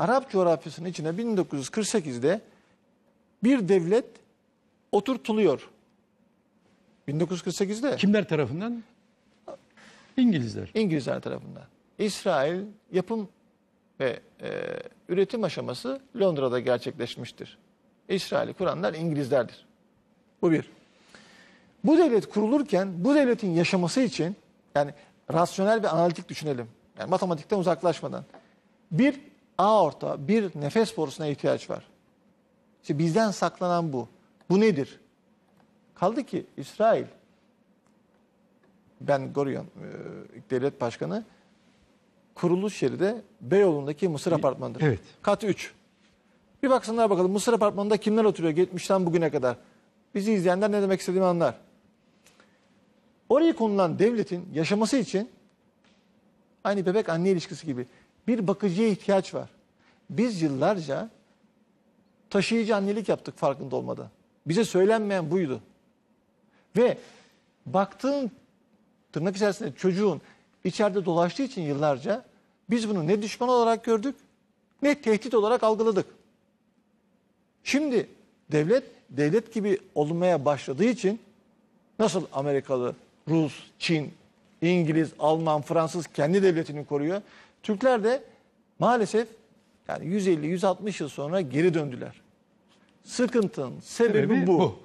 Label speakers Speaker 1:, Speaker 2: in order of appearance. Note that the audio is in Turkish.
Speaker 1: Arap coğrafyasının içine 1948'de bir devlet oturtuluyor. 1948'de. Kimler tarafından? İngilizler. İngilizler tarafından. İsrail yapım ve e, üretim aşaması Londra'da gerçekleşmiştir. İsrail'i kuranlar İngilizlerdir. Bu bir. Bu devlet kurulurken bu devletin yaşaması için yani rasyonel ve analitik düşünelim. Yani matematikten uzaklaşmadan. Bir, aorta bir nefes borusuna ihtiyaç var. İşte bizden saklanan bu. Bu nedir? Kaldı ki İsrail, Ben Gurion e, devlet başkanı, kuruluş yeri de Beyoğlu'ndaki Mısır Apartmanı'dır. Evet. Kat 3. Bir baksınlar bakalım Mısır Apartmanı'nda kimler oturuyor 70'ten bugüne kadar. Bizi izleyenler ne demek istediğimi anlar. Orayı konulan devletin yaşaması için aynı bebek anne ilişkisi gibi bir bakıcıya ihtiyaç var. Biz yıllarca taşıyıcı annelik yaptık farkında olmadan. Bize söylenmeyen buydu. Ve baktığın tırnak içerisinde çocuğun içeride dolaştığı için yıllarca biz bunu ne düşman olarak gördük ne tehdit olarak algıladık. Şimdi devlet devlet gibi olmaya başladığı için nasıl Amerikalı, Rus, Çin İngiliz, Alman, Fransız kendi devletini koruyor. Türkler de maalesef yani 150-160 yıl sonra geri döndüler. Sıkıntının sebebi, sebebi bu. bu.